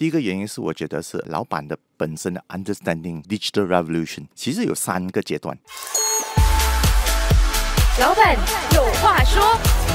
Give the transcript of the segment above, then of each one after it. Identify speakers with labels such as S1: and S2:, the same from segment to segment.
S1: 第一个原因是，我觉得是老板的本身的 understanding digital revolution，其实有三个阶段。老板有话说。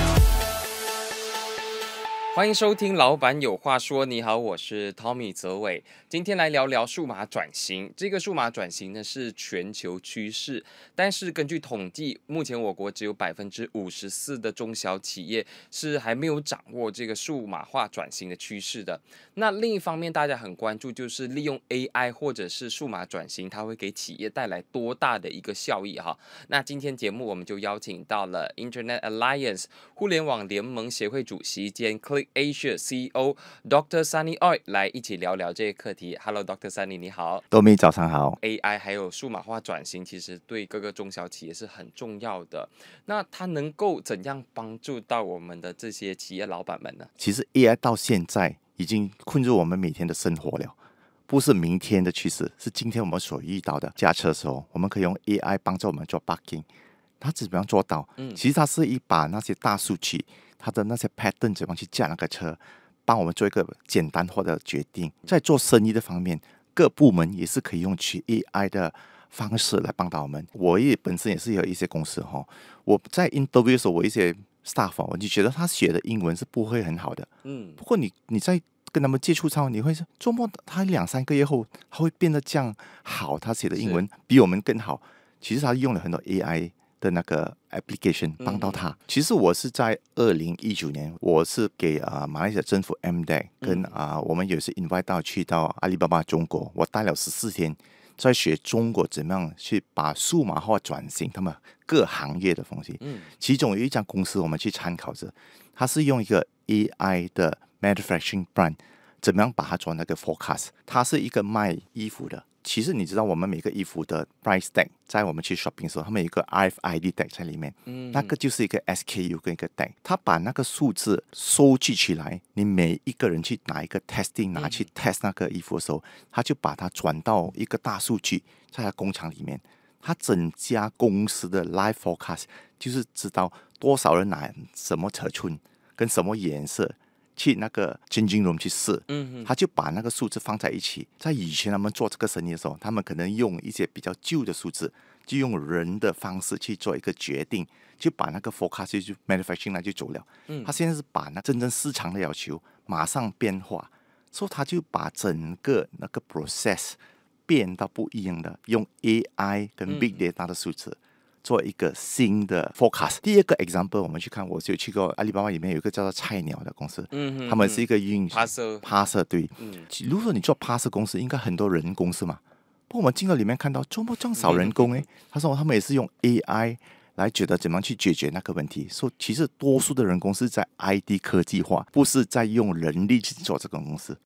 S2: 欢迎收听《老板有话说》，你好，我是 Tommy 泽伟，今天来聊聊数码转型。这个数码转型呢是全球趋势，但是根据统计，目前我国只有百分之五十四的中小企业是还没有掌握这个数码化转型的趋势的。那另一方面，大家很关注就是利用 AI 或者是数码转型，它会给企业带来多大的一个效益哈？那今天节目我们就邀请到了 Internet Alliance 互联网联盟协会主席兼 Click。Asia CEO Dr. Sunny Oi 来一起聊聊这些课题。Hello, Dr. Sunny，你好。
S1: 多米，早上好。
S2: AI 还有数码化转型，其实对各个中小企业是很重要的。那它能够怎样帮助到我们的这些企业老板们呢？
S1: 其实 AI 到现在已经困住我们每天的生活了，不是明天的趋势，是今天我们所遇到的。驾车的时候，我们可以用 AI 帮助我们做 b a r k i n g 它怎么样做到？嗯，其实它是一把那些大数据。他的那些 pattern 怎么去驾那个车，帮我们做一个简单化的决定。在做生意的方面，各部门也是可以用 AI 的方式来帮到我们。我也本身也是有一些公司哈，我在 interview 时候，我一些 staff，我就觉得他写的英文是不会很好的，嗯。不过你你在跟他们接触之后，你会说，周末他两三个月后，他会变得这样好，他写的英文比我们更好。其实他用了很多 AI。的那个 application 帮到他。其实我是在二零一九年，我是给啊马来西亚政府 M day，跟啊我们也是 invite 到去到阿里巴巴中国，我待了十四天，在学中国怎么样去把数码化转型，他们各行业的东西。嗯，其中有一家公司我们去参考着，它是用一个 E I 的 manufacturing brand，怎么样把它做那个 forecast？它是一个卖衣服的。其实你知道，我们每个衣服的 price tag，在我们去 shopping 的时候，他们有一个 i f ID tag 在里面，那个就是一个 SKU 跟一个 tag。他把那个数字收集起来，你每一个人去拿一个 testing，拿去 test 那个衣服的时候，他就把它转到一个大数据，在他工厂里面，他整家公司的 live forecast 就是知道多少人拿什么尺寸跟什么颜色。去那个新金融去试，他就把那个数字放在一起。在以前他们做这个生意的时候，他们可能用一些比较旧的数字，就用人的方式去做一个决定，就把那个 forecast 就 manufacturing 那就走了。他现在是把那真正市场的要求马上变化，所以他就把整个那个 process 变到不一样的，用 AI 跟 big data 的数字。做一个新的 forecast。第二个 example，我们去看，我就去过阿里巴巴里面有一个叫做菜鸟的公司，嗯哼，他们是一个运 passer，passer 对，嗯，如果你做 passer 公司，应该很多人公司嘛？不，过我们进到里面看到，怎么这么少人工？哎，他说他们也是用 AI 来觉得怎么去解决那个问题。说其实多数的人工是在 ID 科技化，不是在用人力去做这个公司。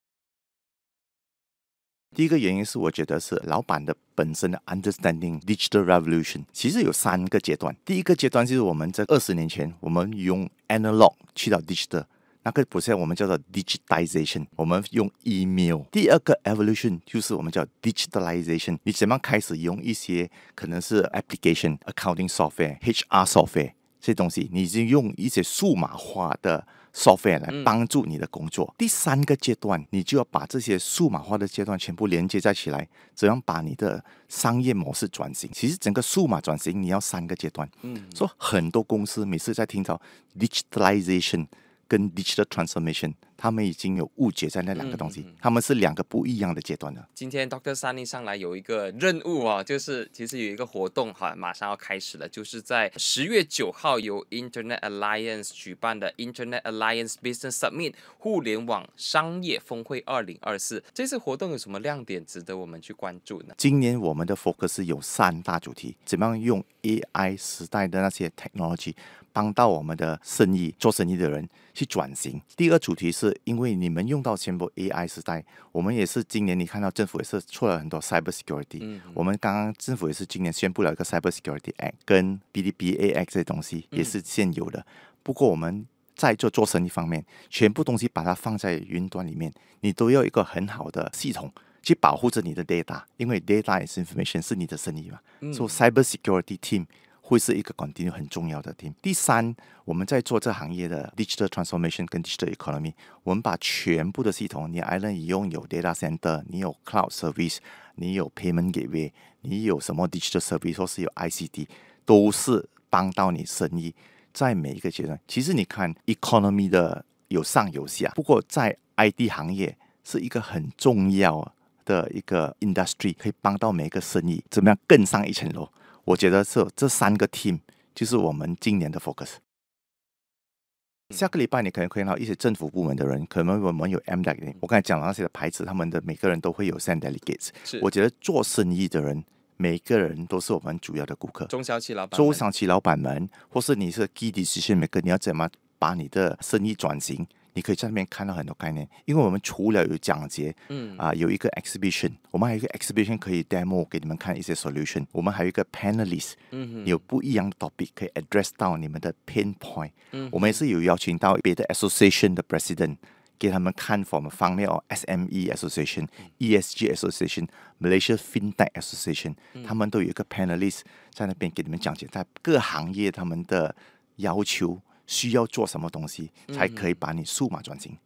S1: 第一个原因是我觉得是老板的本身的 understanding digital revolution，其实有三个阶段。第一个阶段就是我们在二十年前我们用 analog 去到 digital 那个过程，我们叫做 digitization。我们用 email。第二个 evolution 就是我们叫 digitalization。你怎么样开始用一些可能是 application、accounting software、HR software 这东西？你已经用一些数码化的。software 来帮助你的工作。第三个阶段，你就要把这些数码化的阶段全部连接在起来，怎样把你的商业模式转型？其实整个数码转型，你要三个阶段。嗯，说很多公司每次在听到 digitalization 跟 digital transformation。他们已经有误解在那两个东西，他们是两个不一样的阶段的。
S2: 今天 Doctor Sunny 上来有一个任务啊，就是其实有一个活动哈，马上要开始了，就是在十月九号由 Internet Alliance 举办的 Internet Alliance Business Summit 互联网商业峰会二零二四。这次活动有什么亮点值得我们去关注呢？
S1: 今年我们的 focus 有三大主题：，怎么样用 AI 时代的那些 technology 帮到我们的生意、做生意的人去转型？第二主题是。因为你们用到全部 AI 时代，我们也是今年你看到政府也是出了很多 cyber security。嗯，我们刚刚政府也是今年宣布了一个 cyber security act 跟 BDBA act 这些东西也是现有的。不过我们在做做生意方面，全部东西把它放在云端里面，你都要一个很好的系统去保护着你的 data，因为 data is information 是你的生意嘛，so cyber security team。会是一个肯定很重要的点。第三，我们在做这行业的 digital transformation 跟 digital economy，我们把全部的系统，你 i 还已拥有 data center，你有 cloud service，你有 payment gateway，你有什么 digital service 或是有 i c d 都是帮到你生意在每一个阶段。其实你看 economy 的有上有下，不过在 IT 行业是一个很重要的一个 industry，可以帮到每一个生意怎么样更上一层楼。我觉得是这三个 team 就是我们今年的 focus。下个礼拜你可能会到一些政府部门的人，可能我们有 M d a 我刚才讲了那些的牌子，他们的每个人都会有 send delegates。我觉得做生意的人，每个人都是我们主要的顾客。中小企老板、中小企老板们，或是你是基地企业，每个你要怎么把你的生意转型？你可以在那边看到很多概念，因为我们除了有讲解，嗯啊，有一个 exhibition，我们还有一个 exhibition 可以 demo 给你们看一些 solution，我们还有一个 panelist，嗯，有不一样的 topic 可以 address 到你们的 pain point，嗯，我们也是有邀请到别的 association 的 president，给他们看，from 方面，哦 SME association，ESG association，Malaysia fintech association，他们都有一个 panelist 在那边给你们讲解，在各行业他们的要求。需要做什么东西，才可以把你数码转型？